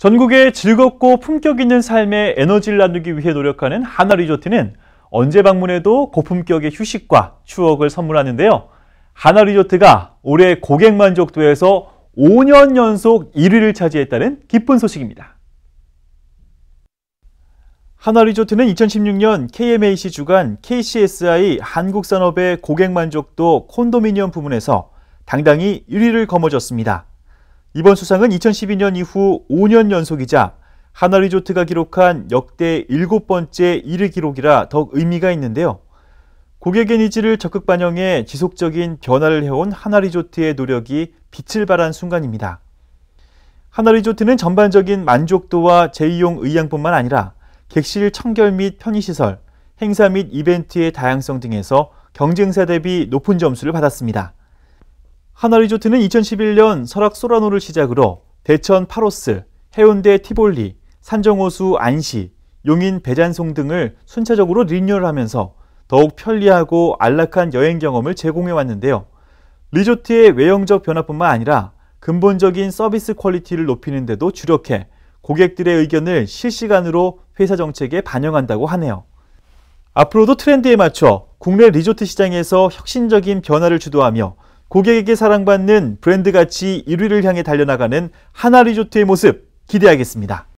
전국의 즐겁고 품격 있는 삶의 에너지를 나누기 위해 노력하는 하나 리조트는 언제 방문해도 고품격의 휴식과 추억을 선물하는데요. 하나 리조트가 올해 고객 만족도에서 5년 연속 1위를 차지했다는 기쁜 소식입니다. 하나 리조트는 2016년 KMAC 주간 KCSI 한국산업의 고객 만족도 콘도미니엄 부문에서 당당히 1위를 거머쥐었습니다. 이번 수상은 2012년 이후 5년 연속이자 하나리조트가 기록한 역대 7번째 1위 기록이라 더욱 의미가 있는데요. 고객의 니즈를 적극 반영해 지속적인 변화를 해온 하나리조트의 노력이 빛을 발한 순간입니다. 하나리조트는 전반적인 만족도와 재이용 의향뿐만 아니라 객실 청결 및 편의시설, 행사 및 이벤트의 다양성 등에서 경쟁사 대비 높은 점수를 받았습니다. 하나리조트는 2011년 설악 소라노를 시작으로 대천 파로스, 해운대 티볼리, 산정호수 안시, 용인 배잔송 등을 순차적으로 리뉴얼하면서 더욱 편리하고 안락한 여행 경험을 제공해 왔는데요. 리조트의 외형적 변화뿐만 아니라 근본적인 서비스 퀄리티를 높이는 데도 주력해 고객들의 의견을 실시간으로 회사 정책에 반영한다고 하네요. 앞으로도 트렌드에 맞춰 국내 리조트 시장에서 혁신적인 변화를 주도하며 고객에게 사랑받는 브랜드 가치 1위를 향해 달려나가는 하나리조트의 모습 기대하겠습니다.